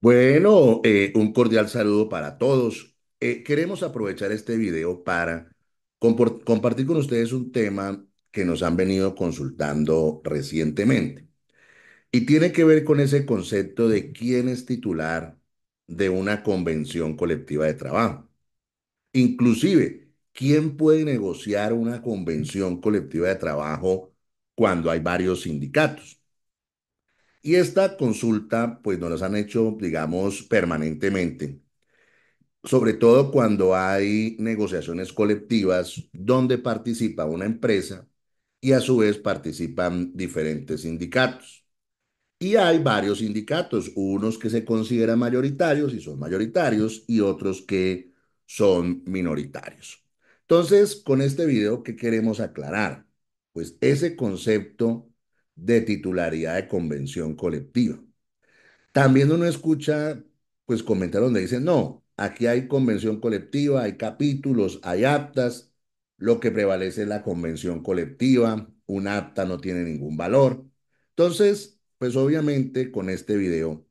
Bueno, eh, un cordial saludo para todos. Eh, queremos aprovechar este video para compartir con ustedes un tema que nos han venido consultando recientemente. Y tiene que ver con ese concepto de quién es titular de una convención colectiva de trabajo. Inclusive, ¿quién puede negociar una convención colectiva de trabajo cuando hay varios sindicatos? Y esta consulta, pues nos las han hecho, digamos, permanentemente, sobre todo cuando hay negociaciones colectivas donde participa una empresa y a su vez participan diferentes sindicatos. Y hay varios sindicatos, unos que se consideran mayoritarios y son mayoritarios y otros que son minoritarios. Entonces, con este video, que queremos aclarar? Pues ese concepto de titularidad de convención colectiva. También uno escucha, pues, comentar donde dicen, no, aquí hay convención colectiva, hay capítulos, hay aptas lo que prevalece es la convención colectiva, un apta no tiene ningún valor. Entonces, pues obviamente con este video,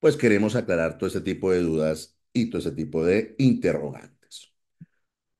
pues queremos aclarar todo este tipo de dudas y todo este tipo de interrogantes.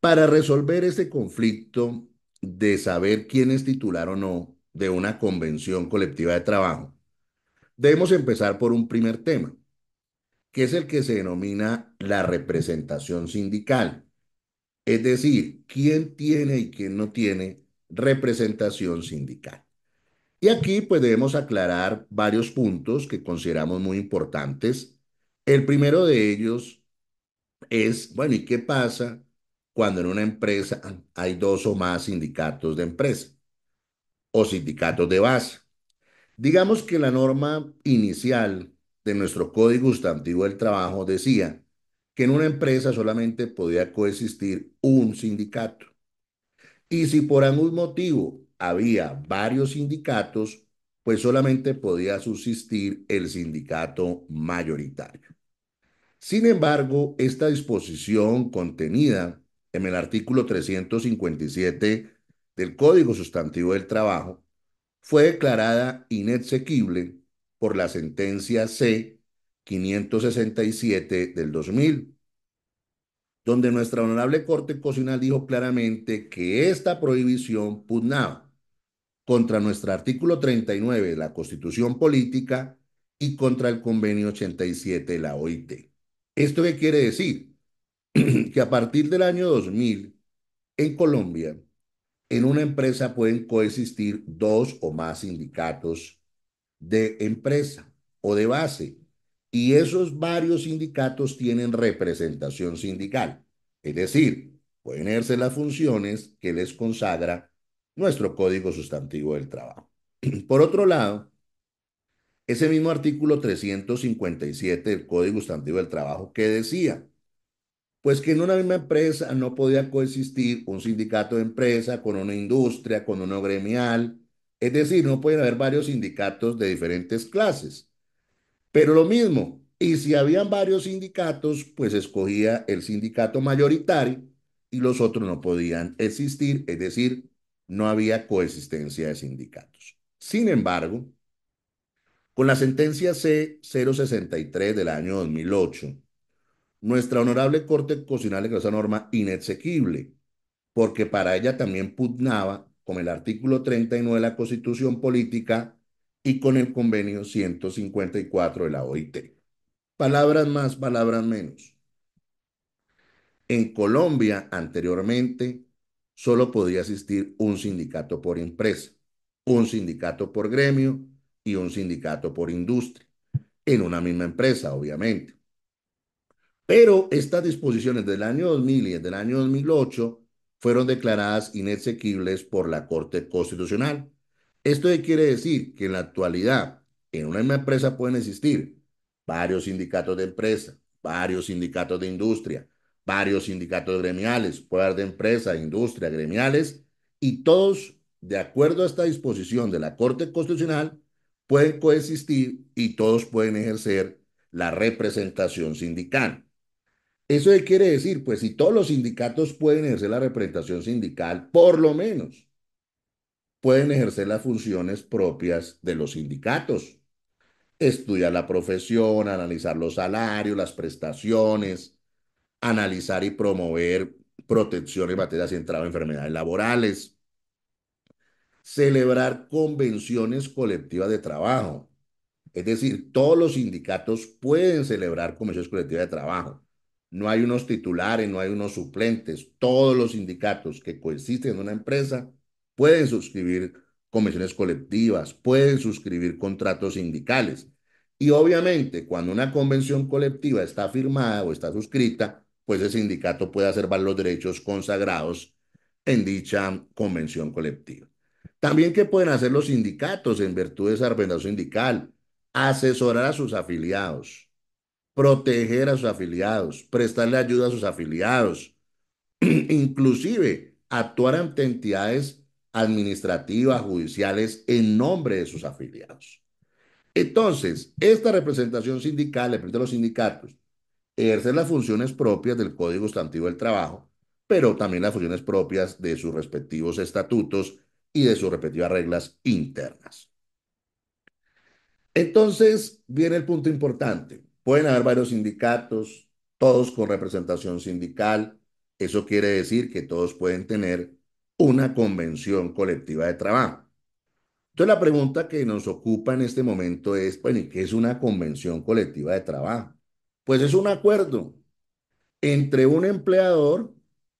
Para resolver este conflicto de saber quién es titular o no, de una convención colectiva de trabajo, debemos empezar por un primer tema, que es el que se denomina la representación sindical. Es decir, quién tiene y quién no tiene representación sindical. Y aquí pues debemos aclarar varios puntos que consideramos muy importantes. El primero de ellos es, bueno, ¿y qué pasa cuando en una empresa hay dos o más sindicatos de empresa? sindicatos de base. Digamos que la norma inicial de nuestro Código Sustantivo del Trabajo decía que en una empresa solamente podía coexistir un sindicato. Y si por algún motivo había varios sindicatos, pues solamente podía subsistir el sindicato mayoritario. Sin embargo, esta disposición contenida en el artículo 357 del Código Sustantivo del Trabajo fue declarada inexequible por la sentencia C 567 del 2000, donde nuestra honorable Corte Constitucional dijo claramente que esta prohibición pugnaba contra nuestro artículo 39 de la Constitución Política y contra el convenio 87 de la OIT. ¿Esto qué quiere decir? que a partir del año 2000 en Colombia en una empresa pueden coexistir dos o más sindicatos de empresa o de base. Y esos varios sindicatos tienen representación sindical. Es decir, pueden ejercer las funciones que les consagra nuestro Código Sustantivo del Trabajo. Por otro lado, ese mismo artículo 357 del Código Sustantivo del Trabajo que decía, pues que en una misma empresa no podía coexistir un sindicato de empresa con una industria, con uno gremial. Es decir, no puede haber varios sindicatos de diferentes clases. Pero lo mismo, y si habían varios sindicatos, pues escogía el sindicato mayoritario y los otros no podían existir, es decir, no había coexistencia de sindicatos. Sin embargo, con la sentencia C063 del año 2008, nuestra honorable Corte Constitucional declaró esa norma inexequible, porque para ella también pugnaba con el artículo 39 de la Constitución Política y con el convenio 154 de la OIT. Palabras más, palabras menos. En Colombia, anteriormente, solo podía existir un sindicato por empresa, un sindicato por gremio y un sindicato por industria, en una misma empresa, obviamente. Pero estas disposiciones del año 2000 y del año 2008 fueron declaradas inexequibles por la Corte Constitucional. Esto quiere decir que en la actualidad en una misma empresa pueden existir varios sindicatos de empresa, varios sindicatos de industria, varios sindicatos gremiales, puede de empresa, industria, gremiales, y todos, de acuerdo a esta disposición de la Corte Constitucional, pueden coexistir y todos pueden ejercer la representación sindical. ¿Eso qué quiere decir? Pues si todos los sindicatos pueden ejercer la representación sindical, por lo menos pueden ejercer las funciones propias de los sindicatos. Estudiar la profesión, analizar los salarios, las prestaciones, analizar y promover protección en materia centrada en enfermedades laborales, celebrar convenciones colectivas de trabajo. Es decir, todos los sindicatos pueden celebrar convenciones colectivas de trabajo no hay unos titulares, no hay unos suplentes. Todos los sindicatos que coexisten en una empresa pueden suscribir convenciones colectivas, pueden suscribir contratos sindicales. Y obviamente, cuando una convención colectiva está firmada o está suscrita, pues el sindicato puede acervar los derechos consagrados en dicha convención colectiva. También, ¿qué pueden hacer los sindicatos en virtud de esa sindical? Asesorar a sus afiliados proteger a sus afiliados, prestarle ayuda a sus afiliados, inclusive actuar ante entidades administrativas, judiciales, en nombre de sus afiliados. Entonces, esta representación sindical, de de los sindicatos ejercer las funciones propias del Código Sustantivo del Trabajo, pero también las funciones propias de sus respectivos estatutos y de sus respectivas reglas internas. Entonces, viene el punto importante. Pueden haber varios sindicatos, todos con representación sindical. Eso quiere decir que todos pueden tener una convención colectiva de trabajo. Entonces la pregunta que nos ocupa en este momento es, bueno, ¿y qué es una convención colectiva de trabajo? Pues es un acuerdo entre un empleador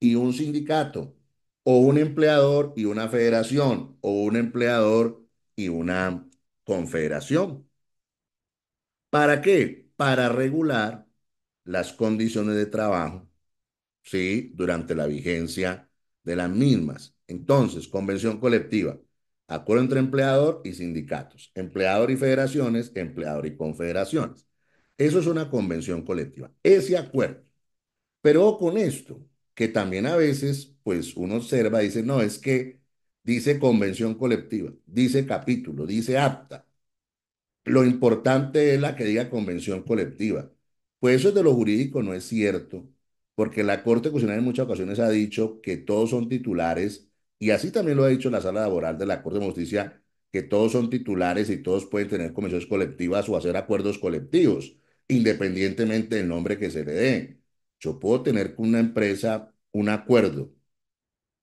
y un sindicato, o un empleador y una federación, o un empleador y una confederación. ¿Para qué? para regular las condiciones de trabajo ¿sí? durante la vigencia de las mismas. Entonces, convención colectiva, acuerdo entre empleador y sindicatos, empleador y federaciones, empleador y confederaciones. Eso es una convención colectiva, ese acuerdo. Pero con esto, que también a veces, pues uno observa, dice, no, es que dice convención colectiva, dice capítulo, dice apta, lo importante es la que diga convención colectiva. Pues eso es de lo jurídico no es cierto, porque la Corte Constitucional en muchas ocasiones ha dicho que todos son titulares, y así también lo ha dicho la Sala Laboral de la Corte de Justicia, que todos son titulares y todos pueden tener convenciones colectivas o hacer acuerdos colectivos, independientemente del nombre que se le dé. Yo puedo tener con una empresa un acuerdo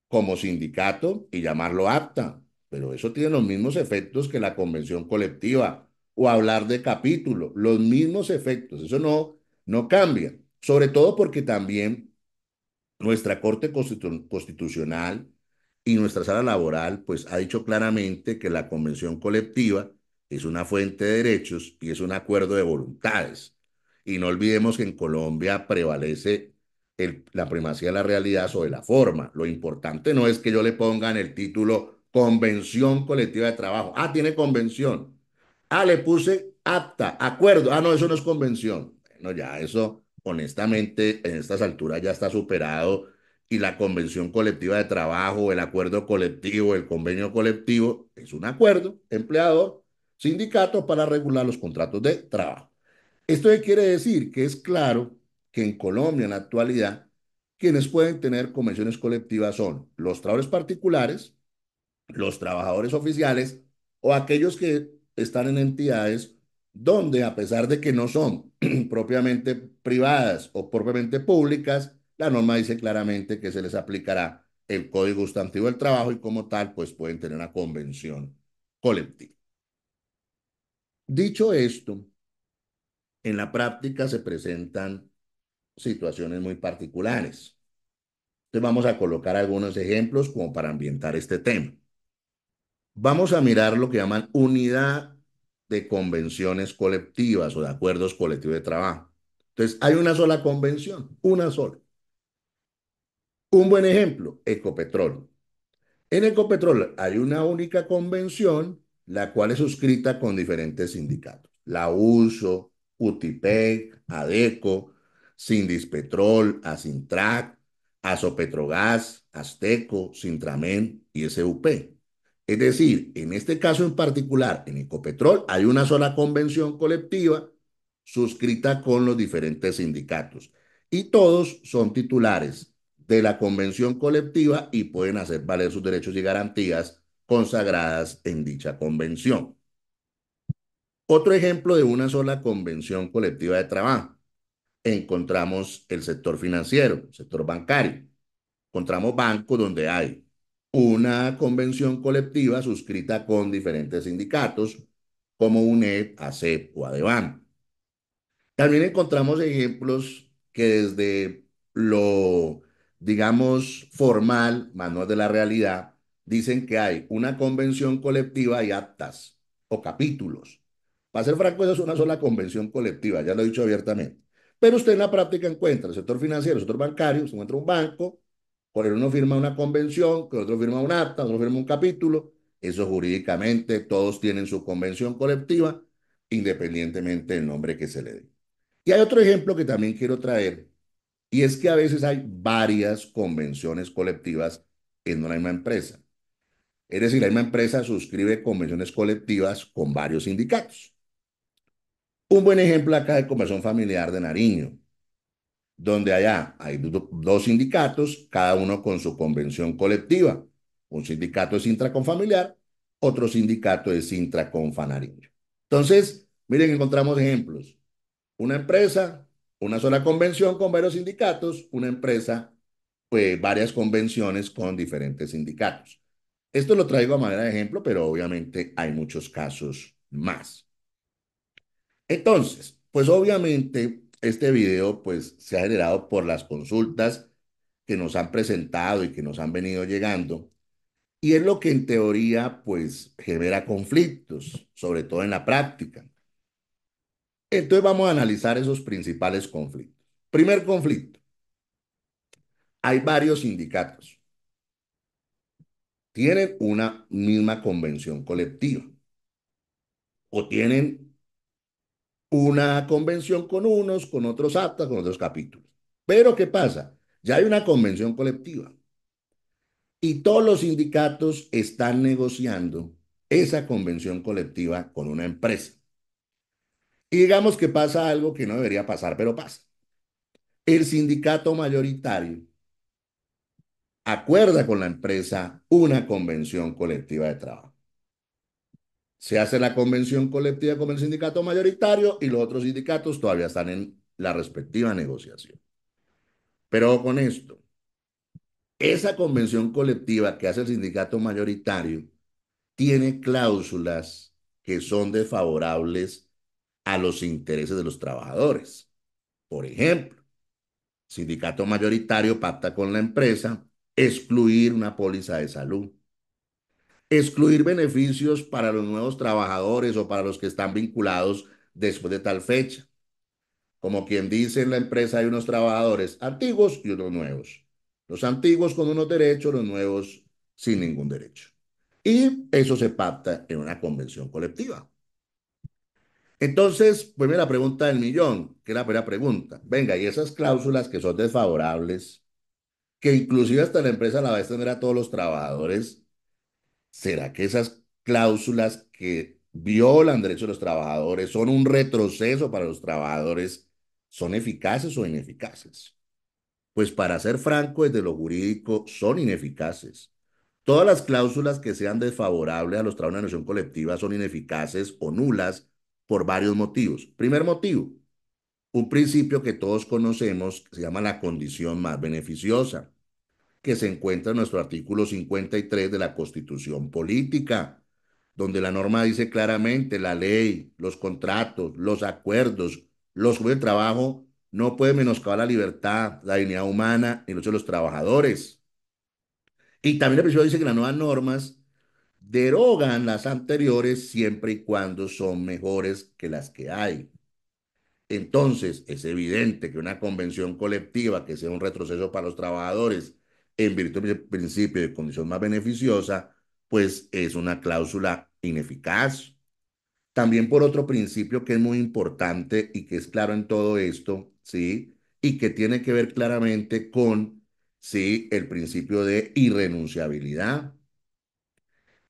como sindicato y llamarlo apta, pero eso tiene los mismos efectos que la convención colectiva o hablar de capítulo, los mismos efectos, eso no, no cambia, sobre todo porque también nuestra Corte Constitucional y nuestra sala laboral pues ha dicho claramente que la convención colectiva es una fuente de derechos y es un acuerdo de voluntades. Y no olvidemos que en Colombia prevalece la primacía de la realidad sobre la forma. Lo importante no es que yo le ponga en el título Convención Colectiva de Trabajo. Ah, tiene convención. Ah, le puse acta, acuerdo. Ah, no, eso no es convención. Bueno, ya eso, honestamente, en estas alturas ya está superado y la convención colectiva de trabajo, el acuerdo colectivo, el convenio colectivo, es un acuerdo empleador-sindicato para regular los contratos de trabajo. Esto quiere decir que es claro que en Colombia en la actualidad quienes pueden tener convenciones colectivas son los trabajadores particulares, los trabajadores oficiales o aquellos que están en entidades donde, a pesar de que no son propiamente privadas o propiamente públicas, la norma dice claramente que se les aplicará el Código Sustantivo del Trabajo y como tal, pues pueden tener una convención colectiva. Dicho esto, en la práctica se presentan situaciones muy particulares. Entonces vamos a colocar algunos ejemplos como para ambientar este tema. Vamos a mirar lo que llaman unidad de convenciones colectivas o de acuerdos colectivos de trabajo. Entonces, hay una sola convención, una sola. Un buen ejemplo, Ecopetrol. En Ecopetrol hay una única convención, la cual es suscrita con diferentes sindicatos. La USO, UTIPEC, ADECO, Sindispetrol, Asintrac, Asopetrogas, Azteco, Sintramen y SUP. Es decir, en este caso en particular, en Ecopetrol, hay una sola convención colectiva suscrita con los diferentes sindicatos y todos son titulares de la convención colectiva y pueden hacer valer sus derechos y garantías consagradas en dicha convención. Otro ejemplo de una sola convención colectiva de trabajo. Encontramos el sector financiero, el sector bancario. Encontramos bancos donde hay una convención colectiva suscrita con diferentes sindicatos como UNED, ACEP o ADEVAN. También encontramos ejemplos que desde lo, digamos, formal, más de la realidad, dicen que hay una convención colectiva y actas o capítulos. Para ser franco, eso es una sola convención colectiva, ya lo he dicho abiertamente. Pero usted en la práctica encuentra el sector financiero, el sector bancario, se encuentra un banco, el uno firma una convención, que otro firma un acta, otro firma un capítulo, eso jurídicamente todos tienen su convención colectiva, independientemente del nombre que se le dé. Y hay otro ejemplo que también quiero traer, y es que a veces hay varias convenciones colectivas en una misma empresa. Es decir, la misma empresa suscribe convenciones colectivas con varios sindicatos. Un buen ejemplo acá es Convención Familiar de Nariño donde allá hay dos sindicatos, cada uno con su convención colectiva. Un sindicato es intraconfamiliar, otro sindicato es intraconfanariño. Entonces, miren, encontramos ejemplos. Una empresa, una sola convención con varios sindicatos, una empresa, pues varias convenciones con diferentes sindicatos. Esto lo traigo a manera de ejemplo, pero obviamente hay muchos casos más. Entonces, pues obviamente este video pues se ha generado por las consultas que nos han presentado y que nos han venido llegando. Y es lo que en teoría pues genera conflictos, sobre todo en la práctica. Entonces vamos a analizar esos principales conflictos. Primer conflicto. Hay varios sindicatos. Tienen una misma convención colectiva o tienen una convención con unos, con otros actas, con otros capítulos. Pero ¿qué pasa? Ya hay una convención colectiva y todos los sindicatos están negociando esa convención colectiva con una empresa. Y digamos que pasa algo que no debería pasar, pero pasa. El sindicato mayoritario acuerda con la empresa una convención colectiva de trabajo se hace la convención colectiva con el sindicato mayoritario y los otros sindicatos todavía están en la respectiva negociación. Pero con esto, esa convención colectiva que hace el sindicato mayoritario tiene cláusulas que son desfavorables a los intereses de los trabajadores. Por ejemplo, sindicato mayoritario pacta con la empresa excluir una póliza de salud excluir beneficios para los nuevos trabajadores o para los que están vinculados después de tal fecha. Como quien dice en la empresa hay unos trabajadores antiguos y unos nuevos. Los antiguos con unos derechos, los nuevos sin ningún derecho. Y eso se pacta en una convención colectiva. Entonces, primera pues pregunta del millón, que es la primera pregunta. Venga, y esas cláusulas que son desfavorables, que inclusive hasta la empresa la va a extender a todos los trabajadores, ¿Será que esas cláusulas que violan derechos de los trabajadores son un retroceso para los trabajadores? ¿Son eficaces o ineficaces? Pues para ser franco, desde lo jurídico, son ineficaces. Todas las cláusulas que sean desfavorables a los trabajadores de la nación colectiva son ineficaces o nulas por varios motivos. Primer motivo, un principio que todos conocemos se llama la condición más beneficiosa que se encuentra en nuestro artículo 53 de la Constitución Política, donde la norma dice claramente la ley, los contratos, los acuerdos, los juegos de trabajo no pueden menoscabar la libertad, la dignidad humana y los de los trabajadores. Y también la principio dice que las nuevas normas derogan las anteriores siempre y cuando son mejores que las que hay. Entonces, es evidente que una convención colectiva que sea un retroceso para los trabajadores en virtud del principio de condición más beneficiosa, pues es una cláusula ineficaz. También por otro principio que es muy importante y que es claro en todo esto, ¿sí? Y que tiene que ver claramente con, ¿sí? El principio de irrenunciabilidad.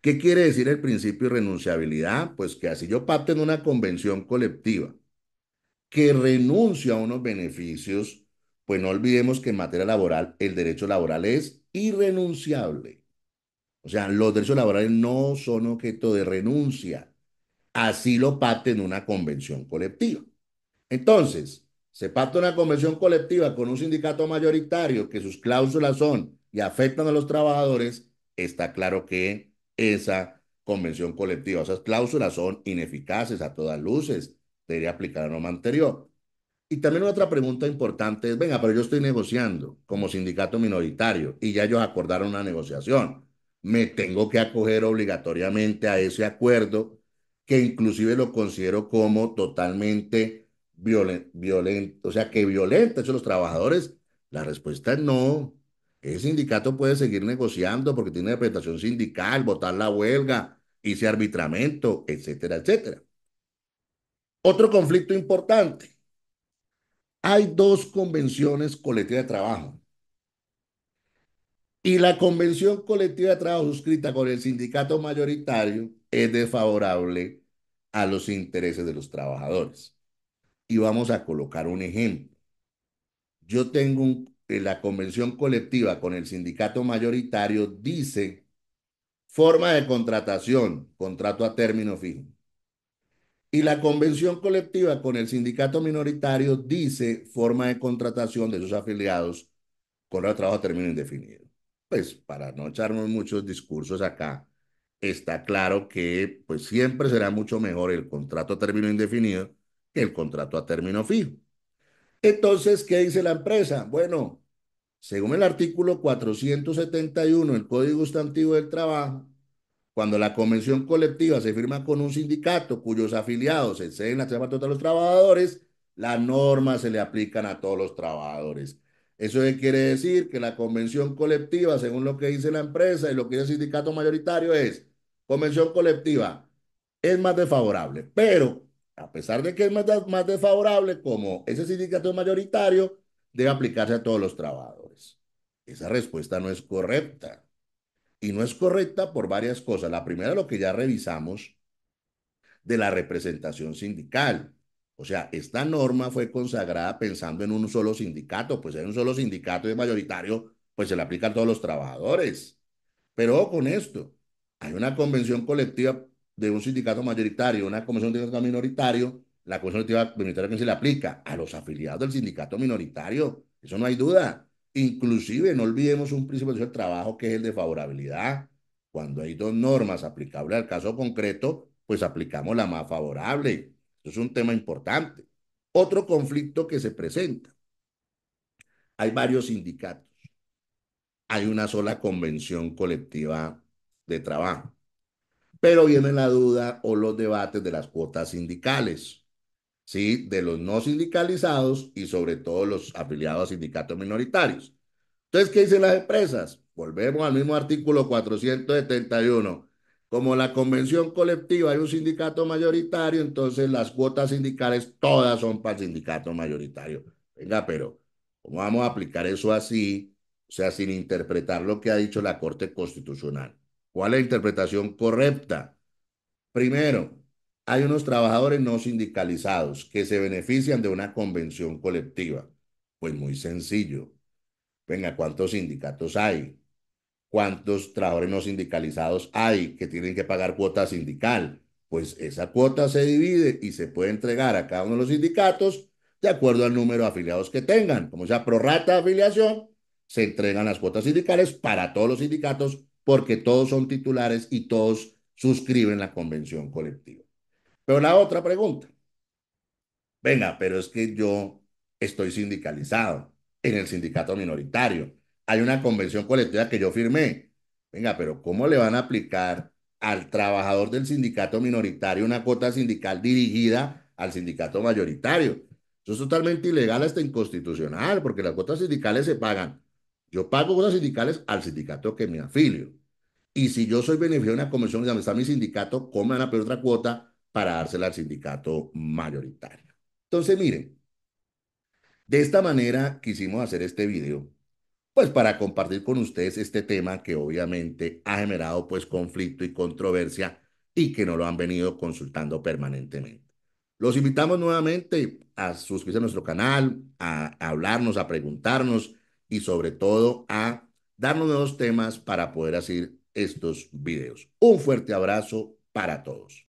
¿Qué quiere decir el principio de irrenunciabilidad? Pues que así yo parte en una convención colectiva que renuncio a unos beneficios, pues no olvidemos que en materia laboral el derecho laboral es irrenunciable. O sea, los derechos laborales no son objeto de renuncia. Así lo pacten una convención colectiva. Entonces, se pacta una convención colectiva con un sindicato mayoritario que sus cláusulas son y afectan a los trabajadores, está claro que esa convención colectiva, esas cláusulas son ineficaces a todas luces. Debería aplicar la norma anterior. Y también otra pregunta importante es, venga, pero yo estoy negociando como sindicato minoritario y ya ellos acordaron una negociación. Me tengo que acoger obligatoriamente a ese acuerdo que inclusive lo considero como totalmente violento, o sea, que violenta a los trabajadores. La respuesta es no. Ese sindicato puede seguir negociando porque tiene representación sindical, votar la huelga, hice arbitramiento, etcétera, etcétera. Otro conflicto importante hay dos convenciones colectivas de trabajo. Y la convención colectiva de trabajo suscrita con el sindicato mayoritario es desfavorable a los intereses de los trabajadores. Y vamos a colocar un ejemplo. Yo tengo eh, la convención colectiva con el sindicato mayoritario dice forma de contratación, contrato a término fijo. Y la convención colectiva con el sindicato minoritario dice forma de contratación de sus afiliados con el trabajo a término indefinido. Pues para no echarnos muchos discursos acá, está claro que pues siempre será mucho mejor el contrato a término indefinido que el contrato a término fijo. Entonces, ¿qué dice la empresa? Bueno, según el artículo 471 del Código Sustantivo del Trabajo, cuando la convención colectiva se firma con un sindicato cuyos afiliados exceden la a total de los trabajadores, las normas se le aplican a todos los trabajadores. Eso quiere decir que la convención colectiva, según lo que dice la empresa y lo que dice el sindicato mayoritario, es convención colectiva es más desfavorable. Pero, a pesar de que es más, más desfavorable, como ese sindicato mayoritario, debe aplicarse a todos los trabajadores. Esa respuesta no es correcta. Y no es correcta por varias cosas. La primera, lo que ya revisamos de la representación sindical. O sea, esta norma fue consagrada pensando en un solo sindicato, pues en un solo sindicato de mayoritario, pues se le aplica a todos los trabajadores. Pero con esto, hay una convención colectiva de un sindicato mayoritario, una convención de un sindicato minoritario, la convención colectiva minoritaria que se le aplica a los afiliados del sindicato minoritario, eso no hay duda. Inclusive, no olvidemos un principio del trabajo que es el de favorabilidad. Cuando hay dos normas aplicables al caso concreto, pues aplicamos la más favorable. Eso es un tema importante. Otro conflicto que se presenta. Hay varios sindicatos. Hay una sola convención colectiva de trabajo. Pero viene la duda o los debates de las cuotas sindicales. ¿sí? de los no sindicalizados y sobre todo los afiliados a sindicatos minoritarios. Entonces, ¿qué dicen las empresas? Volvemos al mismo artículo 471. Como la convención colectiva hay un sindicato mayoritario, entonces las cuotas sindicales todas son para el sindicato mayoritario. Venga, pero ¿cómo vamos a aplicar eso así? O sea, sin interpretar lo que ha dicho la Corte Constitucional. ¿Cuál es la interpretación correcta? Primero, hay unos trabajadores no sindicalizados que se benefician de una convención colectiva. Pues muy sencillo. Venga, ¿cuántos sindicatos hay? ¿Cuántos trabajadores no sindicalizados hay que tienen que pagar cuota sindical? Pues esa cuota se divide y se puede entregar a cada uno de los sindicatos de acuerdo al número de afiliados que tengan. Como sea prorrata afiliación, se entregan las cuotas sindicales para todos los sindicatos porque todos son titulares y todos suscriben la convención colectiva la otra pregunta, venga, pero es que yo estoy sindicalizado en el sindicato minoritario. Hay una convención colectiva que yo firmé. Venga, pero ¿cómo le van a aplicar al trabajador del sindicato minoritario una cuota sindical dirigida al sindicato mayoritario? Eso es totalmente ilegal hasta inconstitucional, porque las cuotas sindicales se pagan. Yo pago cuotas sindicales al sindicato que me afilio. Y si yo soy beneficiario de una convención donde está mi sindicato, ¿cómo me van a pedir otra cuota para dársela al sindicato mayoritario. Entonces, miren, de esta manera quisimos hacer este video, pues para compartir con ustedes este tema que obviamente ha generado pues conflicto y controversia y que no lo han venido consultando permanentemente. Los invitamos nuevamente a suscribirse a nuestro canal, a hablarnos, a preguntarnos y sobre todo a darnos nuevos temas para poder hacer estos videos. Un fuerte abrazo para todos.